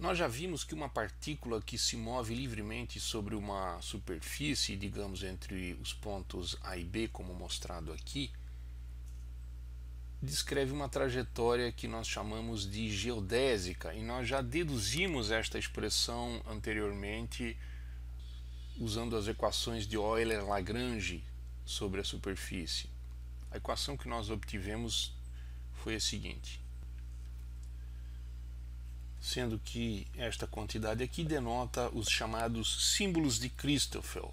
Nós já vimos que uma partícula que se move livremente sobre uma superfície, digamos entre os pontos A e B, como mostrado aqui, descreve uma trajetória que nós chamamos de geodésica, e nós já deduzimos esta expressão anteriormente usando as equações de Euler-Lagrange sobre a superfície. A equação que nós obtivemos foi a seguinte: sendo que esta quantidade aqui denota os chamados símbolos de Christoffel,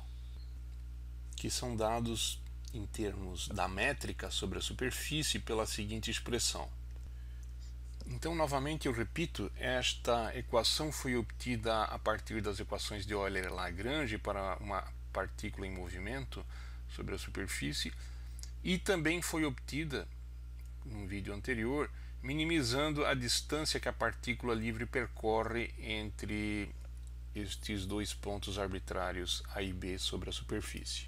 que são dados em termos da métrica sobre a superfície pela seguinte expressão. Então, novamente eu repito, esta equação foi obtida a partir das equações de Euler-Lagrange para uma partícula em movimento sobre a superfície e também foi obtida, num vídeo anterior, minimizando a distância que a partícula livre percorre entre estes dois pontos arbitrários A e B sobre a superfície.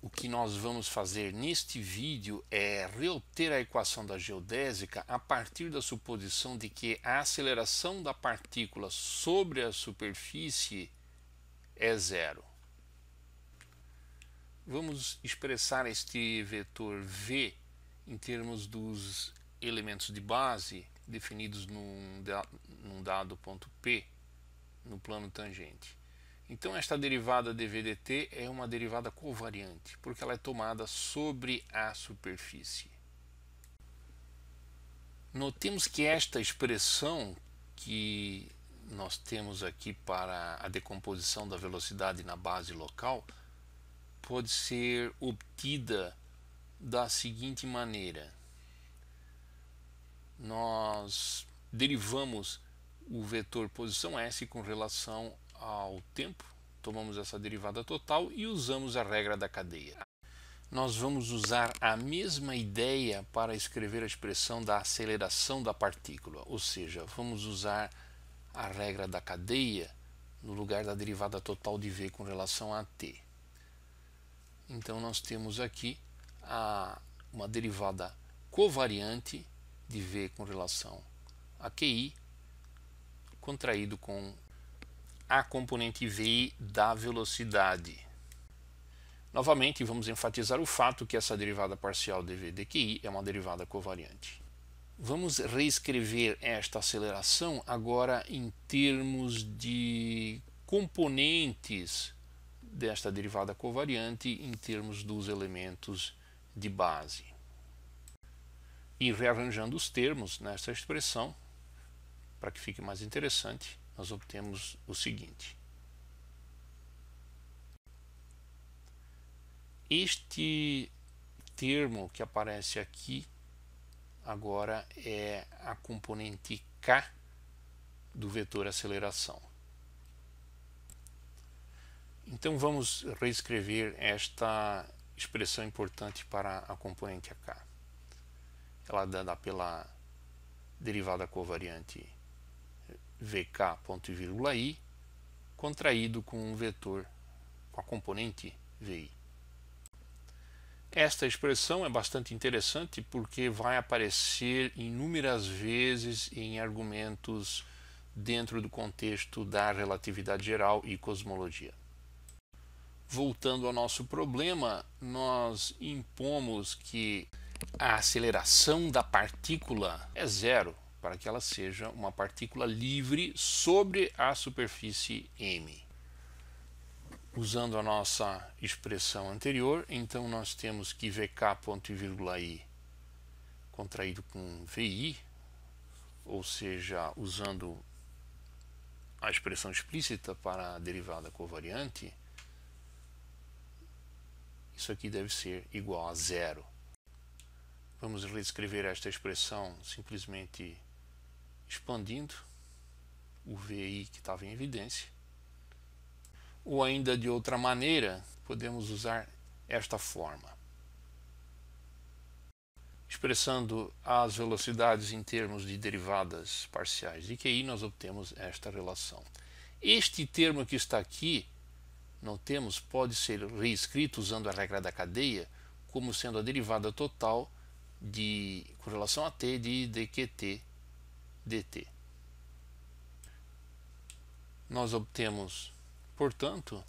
O que nós vamos fazer neste vídeo é reobter a equação da geodésica a partir da suposição de que a aceleração da partícula sobre a superfície é zero. Vamos expressar este vetor v em termos dos elementos de base definidos num, num dado ponto P no plano tangente. Então esta derivada dvdt é uma derivada covariante, porque ela é tomada sobre a superfície. Notemos que esta expressão que nós temos aqui para a decomposição da velocidade na base local pode ser obtida da seguinte maneira nós derivamos o vetor posição S com relação ao tempo, tomamos essa derivada total e usamos a regra da cadeia. Nós vamos usar a mesma ideia para escrever a expressão da aceleração da partícula, ou seja, vamos usar a regra da cadeia no lugar da derivada total de v com relação a t. Então nós temos aqui a, uma derivada covariante de V com relação a QI contraído com a componente VI da velocidade. Novamente, vamos enfatizar o fato que essa derivada parcial dv QI é uma derivada covariante. Vamos reescrever esta aceleração agora em termos de componentes desta derivada covariante em termos dos elementos de base e rearranjando os termos nessa expressão, para que fique mais interessante, nós obtemos o seguinte. Este termo que aparece aqui agora é a componente k do vetor aceleração. Então vamos reescrever esta expressão importante para a componente k ela dada pela derivada covariante vk ponto e vírgula i contraído com um vetor com a componente vi. Esta expressão é bastante interessante porque vai aparecer inúmeras vezes em argumentos dentro do contexto da relatividade geral e cosmologia. Voltando ao nosso problema, nós impomos que a aceleração da partícula é zero para que ela seja uma partícula livre sobre a superfície M. Usando a nossa expressão anterior, então nós temos que VK ponto e vírgula I contraído com VI, ou seja, usando a expressão explícita para a derivada covariante, isso aqui deve ser igual a zero. Vamos reescrever esta expressão simplesmente expandindo o VI que estava em evidência. Ou ainda de outra maneira, podemos usar esta forma. Expressando as velocidades em termos de derivadas parciais de QI, nós obtemos esta relação. Este termo que está aqui, notemos, pode ser reescrito usando a regra da cadeia como sendo a derivada total de relação a T de DQT dt. Nós obtemos, portanto,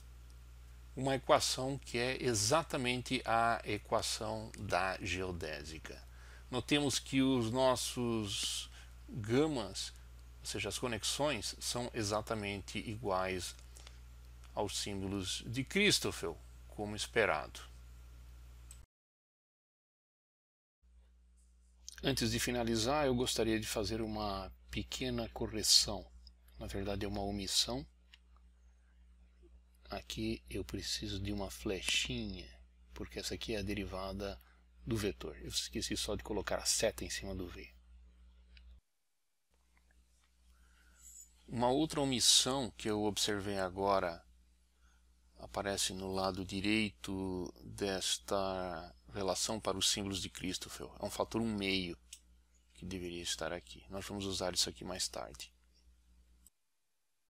uma equação que é exatamente a equação da geodésica. Notemos que os nossos gamas, ou seja, as conexões, são exatamente iguais aos símbolos de Christoffel, como esperado. Antes de finalizar, eu gostaria de fazer uma pequena correção. Na verdade, é uma omissão. Aqui eu preciso de uma flechinha, porque essa aqui é a derivada do vetor. Eu esqueci só de colocar a seta em cima do V. Uma outra omissão que eu observei agora aparece no lado direito desta relação para os símbolos de Christoffel. É um fator um meio que deveria estar aqui. Nós vamos usar isso aqui mais tarde.